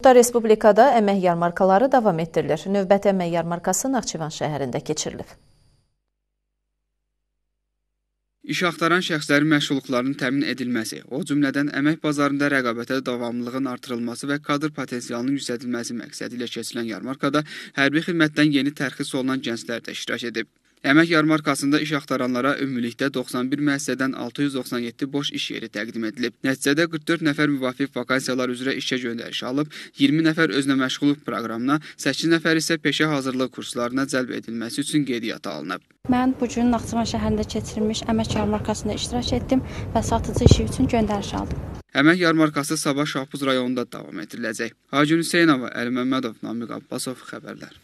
Da Respublikada əmək yarmarkaları davam etdirilir. Növbəti əmək yarmarkası Naxçıvan şəhərində keçirilib. İş axtaran şəxslərin məşğulluqlarının təmin edilməsi, o cümlədən əmək bazarında rəqabətə davamlılığın artırılması və kadr potensialının yüksədilməsi məqsədi ilə keçirilən yarmarkada hərbi xidmətdən yeni tərxis olunan gənclər də iştirak edib. Əmək yarmarkasında iş axtaranlara ümumilikdə 91 müəssisədən 697 boş iş yeri təqdim edilib. Nəticədə 44 nəfər müvafiq vakansiyalar üzrə işə göndəriş alıb, 20 nəfər özünəməşğulluq proqramına, 8 nəfər isə peşə hazırlıq kurslarına cəlb edilməsi üçün qeydiyyata alınıb. Mən bu gün Naxçıvan şəhərində keçirilmiş əmək yarmarkasında iştirak etdim və satıcı işi üçün göndəriş aldım. Əmək yarmarkası Sabah Şahbuz rayonunda davam etdiriləcək. Hacı Hüseynova, Əli Məmmədov, Namiq Abbasov xəbərlər.